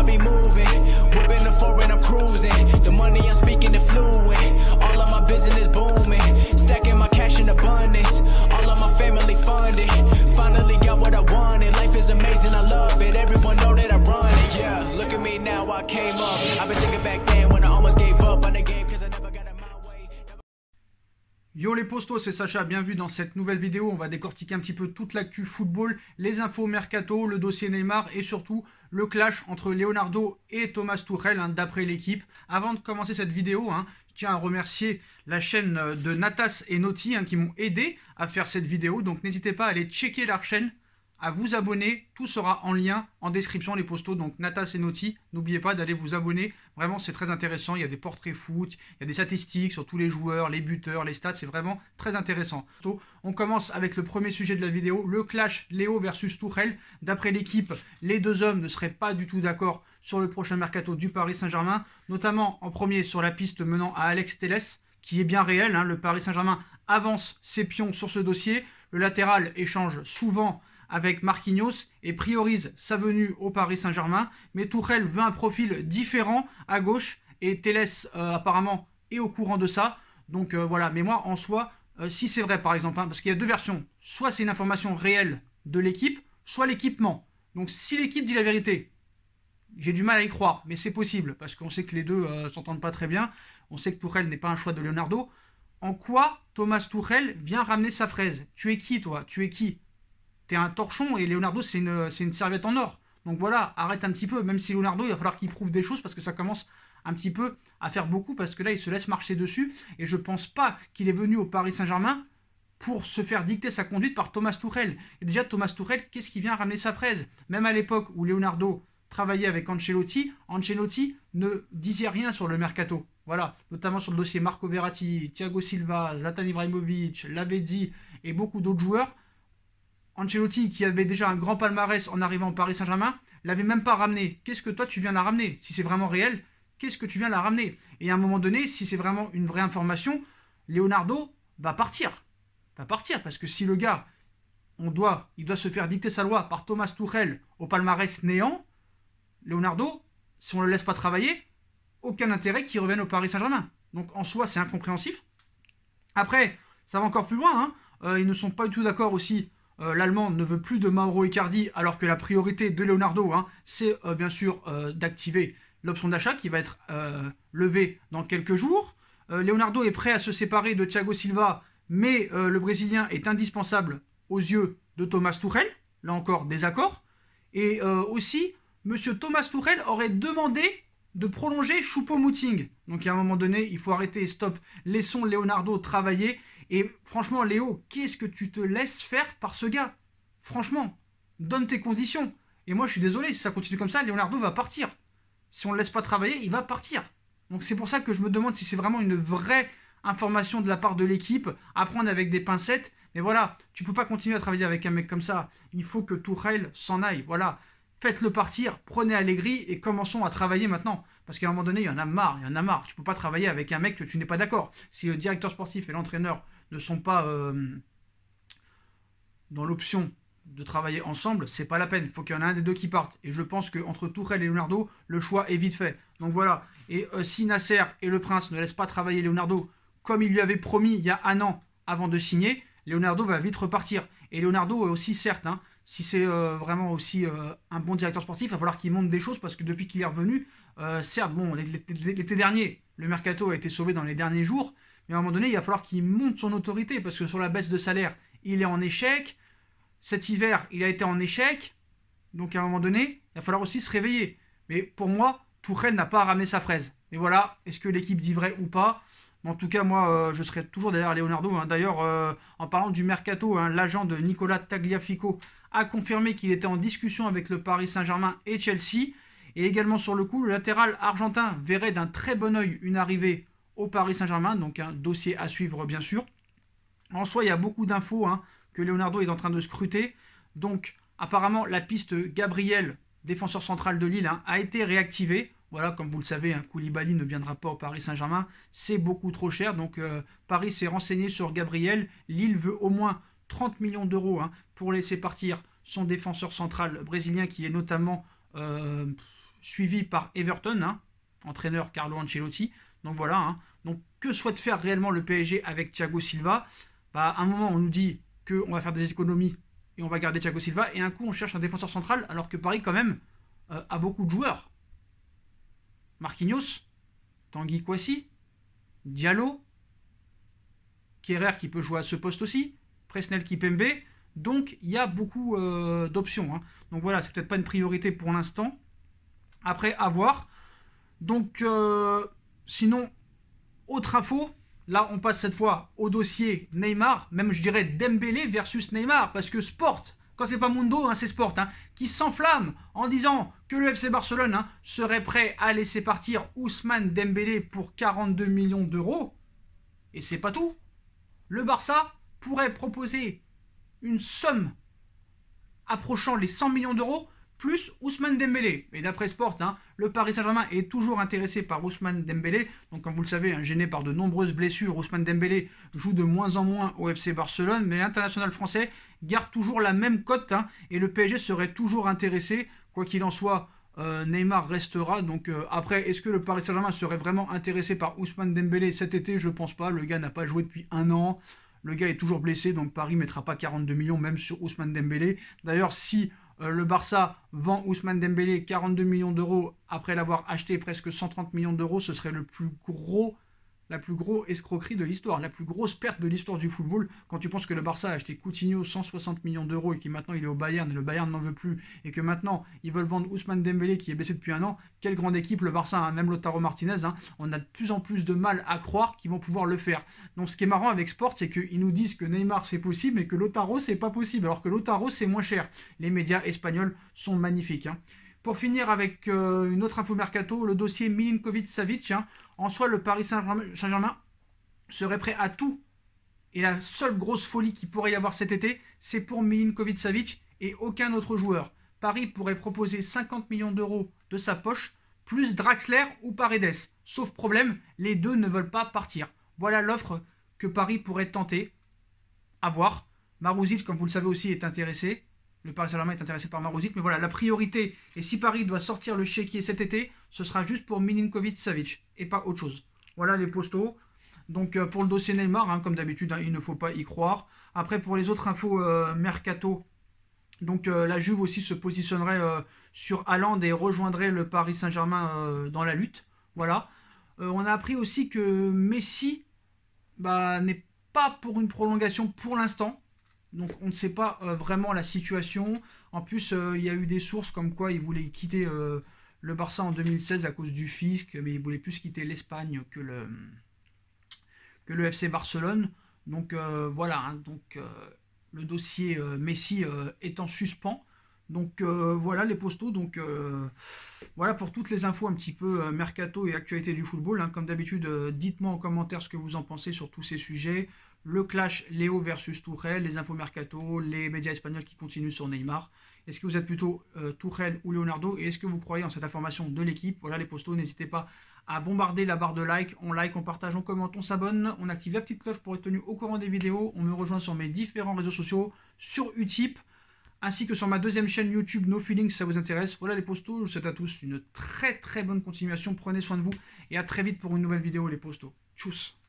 I be moving. Whipping the and I'm cruising. The money I'm speaking is fluent. All of my business booming. Stacking my cash in abundance. All of my family funded. Finally got what I wanted. Life is amazing, I love it. Everyone know that I run it. Yeah, look at me now, I came up. I've been thinking back then when I almost gave up on the game because I never got in my Yo les postos, c'est Sacha, bienvenue dans cette nouvelle vidéo. On va décortiquer un petit peu toute l'actu football, les infos mercato, le dossier Neymar et surtout le clash entre Leonardo et Thomas Tourel, hein, d'après l'équipe. Avant de commencer cette vidéo, je hein, tiens à remercier la chaîne de Natas et Naughty hein, qui m'ont aidé à faire cette vidéo. Donc n'hésitez pas à aller checker leur chaîne à vous abonner. Tout sera en lien en description, les postos. Donc, Natas et Naughty, n'oubliez pas d'aller vous abonner. Vraiment, c'est très intéressant. Il y a des portraits foot, il y a des statistiques sur tous les joueurs, les buteurs, les stats. C'est vraiment très intéressant. On commence avec le premier sujet de la vidéo le clash Léo versus Tourelle. D'après l'équipe, les deux hommes ne seraient pas du tout d'accord sur le prochain mercato du Paris Saint-Germain, notamment en premier sur la piste menant à Alex Telles qui est bien réel. Hein. Le Paris Saint-Germain avance ses pions sur ce dossier. Le latéral échange souvent avec Marquinhos et priorise sa venue au Paris Saint-Germain. Mais Tourelle veut un profil différent à gauche et Télès euh, apparemment est au courant de ça. Donc euh, voilà, mais moi en soi, euh, si c'est vrai par exemple, hein, parce qu'il y a deux versions, soit c'est une information réelle de l'équipe, soit l'équipement. Donc si l'équipe dit la vérité, j'ai du mal à y croire, mais c'est possible, parce qu'on sait que les deux s'entendent pas très bien, on sait que Tourelle n'est pas un choix de Leonardo. En quoi Thomas Tourelle vient ramener sa fraise Tu es qui toi Tu es qui t'es un torchon et Leonardo, c'est une, une, serviette en or. Donc voilà, arrête un petit peu, même si Leonardo, il va falloir qu'il prouve des choses parce que ça commence un petit peu à faire beaucoup parce que là, il se laisse marcher dessus. Et je pense pas qu'il est venu au Paris Saint-Germain pour se faire dicter sa conduite par Thomas Tuchel. Et déjà, Thomas Tuchel, qu'est-ce qui vient ramener sa fraise Même à l'époque où Leonardo travaillait avec Ancelotti, Ancelotti ne disait rien sur le mercato. Voilà, notamment sur le dossier Marco Verratti, Thiago Silva, Zlatan Ibrahimovic, Lavezzi et beaucoup d'autres joueurs. Ancelotti, qui avait déjà un grand palmarès en arrivant au Paris Saint-Germain, l'avait même pas ramené. Qu'est-ce que toi tu viens la ramener Si c'est vraiment réel, qu'est-ce que tu viens la ramener Et à un moment donné, si c'est vraiment une vraie information, Leonardo va partir. Va partir parce que si le gars, on doit, il doit se faire dicter sa loi par Thomas Tuchel au palmarès néant, Leonardo, si on le laisse pas travailler, aucun intérêt qu'il revienne au Paris Saint-Germain. Donc en soi, c'est incompréhensif. Après, ça va encore plus loin. Hein. Euh, ils ne sont pas du tout d'accord aussi euh, l'Allemand ne veut plus de Mauro Icardi, alors que la priorité de Leonardo, hein, c'est euh, bien sûr euh, d'activer l'option d'achat qui va être levée dans quelques jours. Leonardo est prêt à se séparer de Thiago Silva, mais le Brésilien est indispensable aux yeux de Thomas Tuchel. Là encore, désaccord. Et aussi, M. Thomas Tuchel aurait demandé de prolonger choupo mouting Donc à un moment donné, il faut arrêter, stop, laissons Leonardo travailler et franchement, Léo, qu'est-ce que tu te laisses faire par ce gars Franchement, donne tes conditions. Et moi, je suis désolé, si ça continue comme ça, Leonardo va partir. Si on ne le laisse pas travailler, il va partir. Donc c'est pour ça que je me demande si c'est vraiment une vraie information de la part de l'équipe, à prendre avec des pincettes. Mais voilà, tu peux pas continuer à travailler avec un mec comme ça. Il faut que Tourelle s'en aille. Voilà faites-le partir, prenez Allegri et commençons à travailler maintenant. Parce qu'à un moment donné, il y en a marre, il y en a marre. Tu peux pas travailler avec un mec que tu n'es pas d'accord. Si le directeur sportif et l'entraîneur ne sont pas euh, dans l'option de travailler ensemble, c'est pas la peine. Il faut qu'il y en ait un des deux qui parte. Et je pense qu'entre Tourelle et Leonardo, le choix est vite fait. Donc voilà. Et euh, si Nasser et le prince ne laissent pas travailler Leonardo comme il lui avait promis il y a un an avant de signer, Leonardo va vite repartir. Et Leonardo aussi, certes, hein, si c'est euh, vraiment aussi euh, un bon directeur sportif, il va falloir qu'il monte des choses parce que depuis qu'il est revenu, euh, certes, bon, l'été dernier, le mercato a été sauvé dans les derniers jours, mais à un moment donné, il va falloir qu'il monte son autorité parce que sur la baisse de salaire, il est en échec. Cet hiver, il a été en échec. Donc à un moment donné, il va falloir aussi se réveiller. Mais pour moi, Tourelle n'a pas ramené sa fraise. Et voilà, est-ce que l'équipe dit vrai ou pas en tout cas, moi, euh, je serai toujours derrière Leonardo. Hein. D'ailleurs, euh, en parlant du mercato, hein, l'agent de Nicolas Tagliafico a confirmé qu'il était en discussion avec le Paris Saint-Germain et Chelsea. Et également sur le coup, le latéral argentin verrait d'un très bon oeil une arrivée au Paris Saint-Germain. Donc un dossier à suivre, bien sûr. En soi, il y a beaucoup d'infos hein, que Leonardo est en train de scruter. Donc apparemment, la piste Gabriel, défenseur central de Lille, a été réactivée. Voilà, comme vous le savez, un hein, Koulibaly ne viendra pas au Paris Saint-Germain. C'est beaucoup trop cher. Donc euh, Paris s'est renseigné sur Gabriel. Lille veut au moins 30 millions d'euros hein, pour laisser partir son défenseur central brésilien qui est notamment euh, suivi par Everton, hein, entraîneur Carlo Ancelotti. Donc voilà. Donc que souhaite faire réellement le PSG avec Thiago Silva bah, À un moment, on nous dit qu'on va faire des économies et on va garder Thiago Silva. Et un coup, on cherche un défenseur central alors que Paris, quand même, euh, a beaucoup de joueurs Marquinhos, Tanguy Kouassi, Diallo, Kerrer qui peut jouer à ce poste aussi, Presnel Kipembe. Donc il y a beaucoup euh, d'options. Hein. Donc voilà, c'est peut-être pas une priorité pour l'instant. Après, à voir. Donc euh, sinon, autre info. Là, on passe cette fois au dossier Neymar, même je dirais Dembélé versus Neymar, parce que Sport quand c'est pas Mundo, hein, c'est Sport, hein, qui s'enflamme en disant que le FC Barcelone hein, serait prêt à laisser partir Ousmane Dembélé pour 42 millions d'euros. Et c'est pas tout. Le Barça pourrait proposer une somme approchant les 100 millions d'euros plus Ousmane Dembélé. Et d'après Sport, hein, le Paris Saint-Germain est toujours intéressé par Ousmane Dembélé. Donc comme vous le savez, hein, gêné par de nombreuses blessures, Ousmane Dembélé joue de moins en moins au FC Barcelone, mais l'international français garde toujours la même cote hein, et le PSG serait toujours intéressé, quoi qu'il en soit. Euh, Neymar restera. Donc euh, après, est-ce que le Paris Saint-Germain serait vraiment intéressé par Ousmane Dembélé cet été Je pense pas. Le gars n'a pas joué depuis un an. Le gars est toujours blessé, donc Paris mettra pas 42 millions même sur Ousmane Dembélé. D'ailleurs, si euh, le Barça vend Ousmane Dembélé 42 millions d'euros après l'avoir acheté presque 130 millions d'euros. Ce serait le plus gros la plus grosse escroquerie de l'histoire, la plus grosse perte de l'histoire du football. Quand tu penses que le Barça a acheté Coutinho 160 millions d'euros et que maintenant il est au Bayern et le Bayern n'en veut plus et que maintenant ils veulent vendre Ousmane Dembélé qui est baissé depuis un an, quelle grande équipe le Barça, a, hein, même Lotaro Martinez, hein. on a de plus en plus de mal à croire qu'ils vont pouvoir le faire. Donc ce qui est marrant avec Sport, c'est qu'ils nous disent que Neymar c'est possible et que Lotaro c'est pas possible, alors que Lotaro c'est moins cher. Les médias espagnols sont magnifiques. Hein. Pour finir avec euh, une autre info mercato, le dossier Milinkovic-Savic. Hein. en soi, le Paris Saint-Germain serait prêt à tout. Et la seule grosse folie qui pourrait y avoir cet été, c'est pour Milinkovic-Savic et aucun autre joueur. Paris pourrait proposer 50 millions d'euros de sa poche, plus Draxler ou Paredes. Sauf problème, les deux ne veulent pas partir. Voilà l'offre que Paris pourrait tenter. À voir. Marouzic, comme vous le savez aussi, est intéressé. Le Paris Saint-Germain est intéressé par Marouzic, mais voilà, la priorité, et si Paris doit sortir le chéquier cet été, ce sera juste pour Milinkovic-Savic, et pas autre chose. Voilà les postaux. Donc euh, pour le dossier Neymar, hein, comme d'habitude, hein, il ne faut pas y croire. Après, pour les autres infos euh, mercato, donc euh, la Juve aussi se positionnerait sur Allende et rejoindrait le Paris Saint-Germain dans la lutte. Voilà. on a appris aussi que Messi bah, n'est pas pour une prolongation pour l'instant. Donc on ne sait pas euh, vraiment la situation. En plus, euh, il y a eu des sources comme quoi il voulait quitter euh, le Barça en 2016 à cause du fisc, mais il voulait plus quitter l'Espagne que le, FC Barcelone. Donc voilà, hein. donc, le dossier Messi est en suspens. Donc voilà les postaux, donc voilà pour toutes les infos un petit peu mercato et actualité du football. Hein. Comme d'habitude, dites-moi en commentaire ce que vous en pensez sur tous ces sujets le clash Léo versus Tourelle, les infos mercato, les médias espagnols qui continuent sur Neymar. Est-ce que vous êtes plutôt euh, ou Leonardo Et est-ce que vous croyez en cette information de l'équipe Voilà les postos, n'hésitez pas à bombarder la barre de like. On like, on partage, on commente, on s'abonne. On active la petite cloche pour être tenu au courant des vidéos. On me rejoint sur mes différents réseaux sociaux, sur Utip, ainsi que sur ma deuxième chaîne YouTube No Feelings si ça vous intéresse. Voilà les postos, je vous souhaite à tous une très très bonne continuation. Prenez soin de vous et à très vite pour une nouvelle vidéo les postos. Tchuss